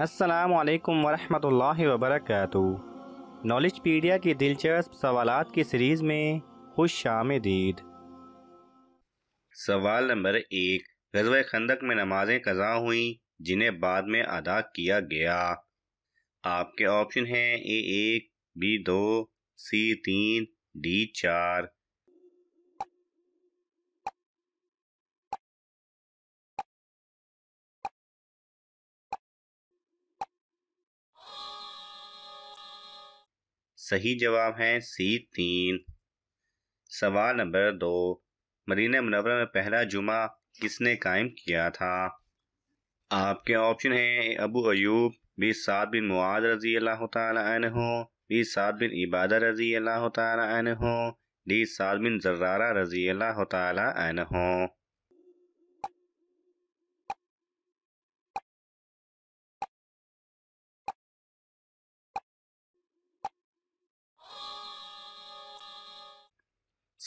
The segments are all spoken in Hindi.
असलकम वरहमल वबरक नॉलेज पीडिया की दिलचस्प सवाल की सीरीज़ में खुश आमदीद सवाल नंबर एक गजब खंदक में नमाजें कज़ा हुई जिन्हें बाद में अदा किया गया आपके ऑप्शन हैं ए एक बी दो सी तीन डी चार सही जवाब है सी तीन सवाल नंबर दो मरीना मनवर में पहला जुमा किसने कायम किया था आपके ऑप्शन हैं अबू अयूब बी सात बिन मुआद रजी अल्लाह हो बी सात बिन इबादा रजी अल्लाह हो डी सात बिन जर्रारा रजी अल्लाह तहो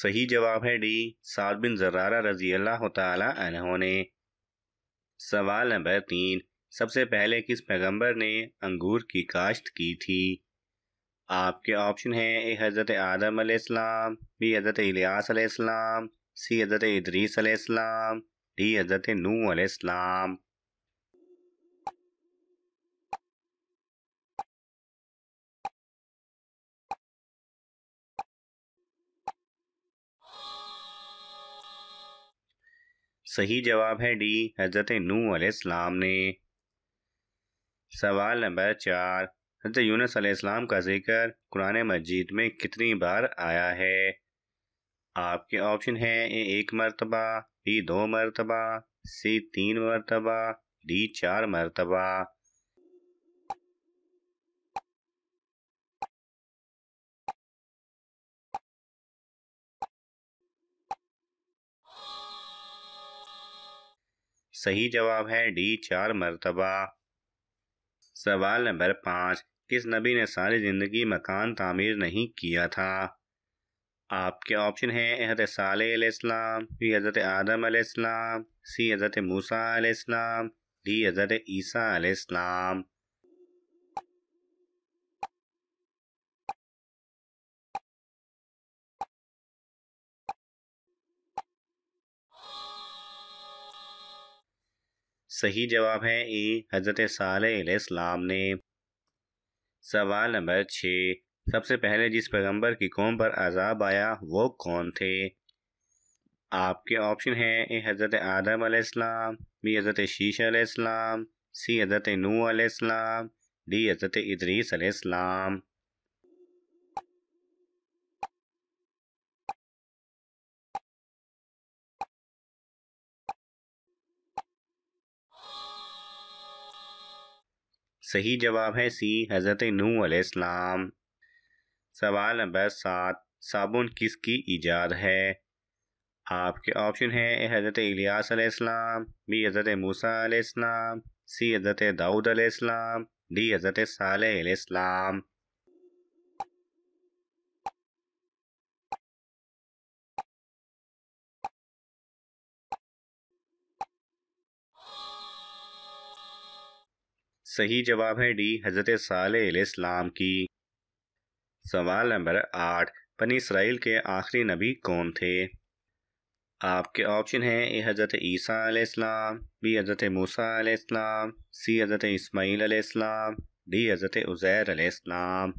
सही जवाब है डी साद बिन जर्रारा रजी अल्लाह तहोने सवाल नंबर तीन सबसे पहले किस पैगंबर ने अंगूर की काश्त की थी आपके ऑप्शन हैं ए हज़रत आदम आसमाम बी हज़रत इलियास आसमाम सी हज़रत इदरीसम डी हज़रत नू आसमाम सही जवाब है डी हज़रत नू अम ने सवाल नंबर चार हजरत यूनस अलैहिस्सलाम का जिक्र कुरान मजीद में कितनी बार आया है आपके ऑप्शन है ए एक मरतबा बी दो मरतबा सी तीन मरतबा डी चार मरतबा सही जवाब है डी चार मरतबा सवाल नंबर पाँच किस नबी ने सारी ज़िंदगी मकान तामीर नहीं किया था आपके ऑप्शन हैं हज़रत साल इस्लाम बी हज़रत आदम सी हज़रत मूसा आलाम डी हज़रत ईसा आसमाम सही जवाब है ए हजरत साल इस्लाम ने सवाल नंबर छः सबसे पहले जिस पैगंबर की कौम पर अजाब आया वो कौन थे आपके ऑप्शन हैं ए हज़रत आदम आसमाम बी हज़रत शीश सी हज़रत नू आम डी हज़रत इदरीस सही जवाब है सी हज़रत नू आम सवाल नंबर सात साबुन किसकी ईजाद है आपके ऑप्शन है ए हज़रत इलियासम बी हज़रत मूसा सी हज़रत दाऊद डी हज़रत साल सही जवाब है डी हज़रत साल इस्लाम की सवाल नंबर आठ पनी इसराइल के आखिरी नबी कौन थे आपके ऑप्शन हैं ए हज़रत ईसा बी हज़रत मूसा आलाम सी हज़रत इसमाइल आलाम डी हज़रत उज़ैर आलाम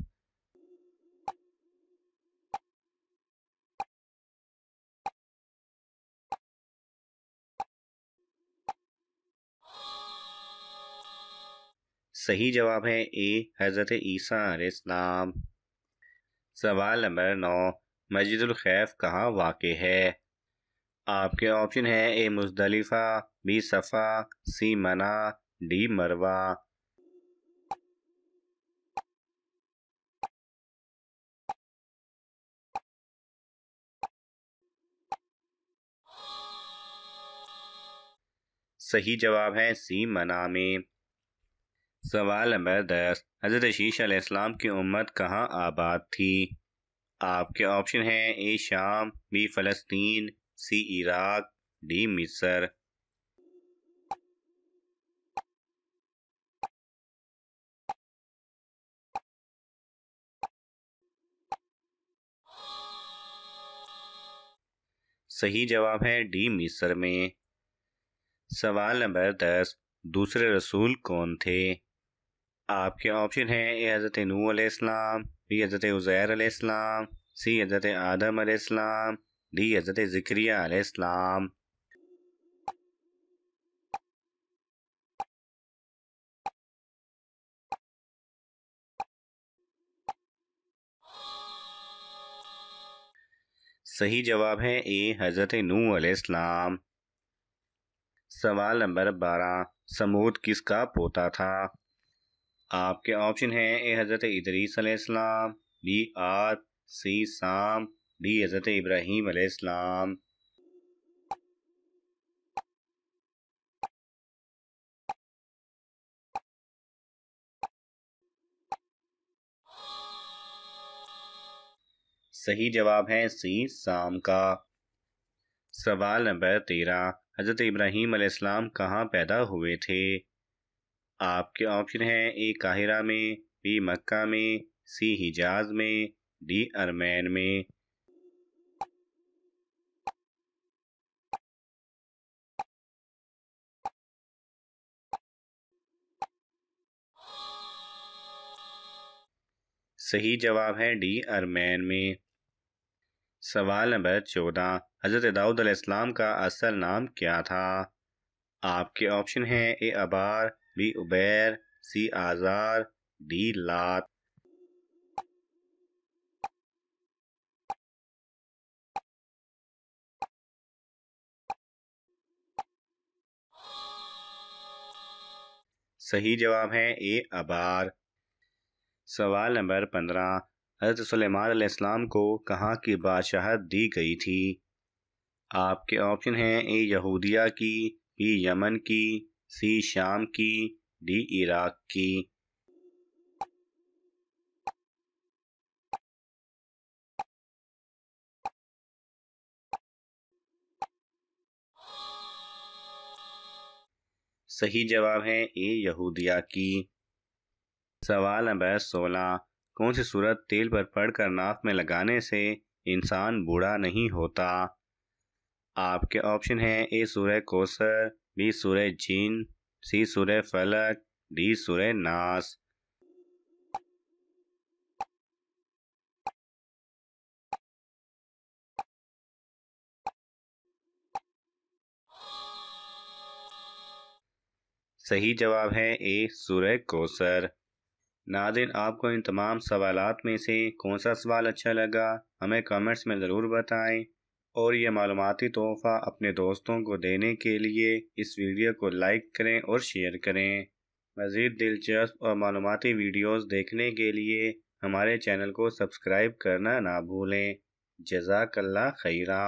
सही जवाब है ए हज़रत ईसा आलाम सवाल नंबर नौ मस्जिदुल खैफ कहाँ वाक़ है आपके ऑप्शन है ए मुजदलिफ़ा बी सफ़ा सी मना डी मरवा सही जवाब है सी मना में सवाल नंबर दस हज़रत शीश आसमाम की उम्मत कहाँ आबाद थी आपके ऑप्शन हैं ए शाम बी फ़लस्तीन सी इराक डी मिसर सही जवाब है डी मिसर में सवाल नंबर दस दूसरे रसूल कौन थे आपके ऑप्शन हैं ए हज़रत नू आलाम बी हज़रत उज़ैर आलाम सी हज़रत आदम आलाम डी हज़रत ज़िक्रिया सही जवाब है ए हज़रत नू आलाम सवाल नंबर बारह समूद किसका पोता था आपके ऑप्शन हैं ए हज़रत इदरीसम बी आत सी साम डी हज़रत इब्राहिम अलैहिस्सलाम सही जवाब है सी साम का सवाल नंबर तेरह हज़रत इब्राहिम अलैहिस्सलाम कहाँ पैदा हुए थे आपके ऑप्शन हैं ए काहिरा में बी मक्का में सी हिजाज में डी अरमैन में सही जवाब है डी अरमैन में सवाल नंबर चौदह हज़रत दाऊद का असल नाम क्या था आपके ऑप्शन हैं ए अबार बी उबैर सी आजार डी लात सही जवाब है ए अबार सवाल नंबर पंद्रह हज़रत सलेमान इस्लाम को कहाँ की बादशाहत दी गई थी आपके ऑप्शन हैं ए यहूदिया की बी यमन की सी शाम की डी इराक की सही जवाब है ए यहूदिया की सवाल नंबर सोलह कौन सी सूरत तेल पर पड़कर नाक में लगाने से इंसान बूढ़ा नहीं होता आपके ऑप्शन है ए सूरह कोसर बी सूर्य जीन सी सूर्य फलक डी सूर्य नास सही जवाब है ए सूर्य कोसर नादिन आपको इन तमाम सवालात में से कौन सा सवाल अच्छा लगा हमें कमेंट्स में ज़रूर बताएं और ये मालूमती तोहफ़ा अपने दोस्तों को देने के लिए इस वीडियो को लाइक करें और शेयर करें मज़ीद दिलचस्प और मालूमती वीडियोस देखने के लिए हमारे चैनल को सब्सक्राइब करना ना भूलें जजाकल्ला खैरा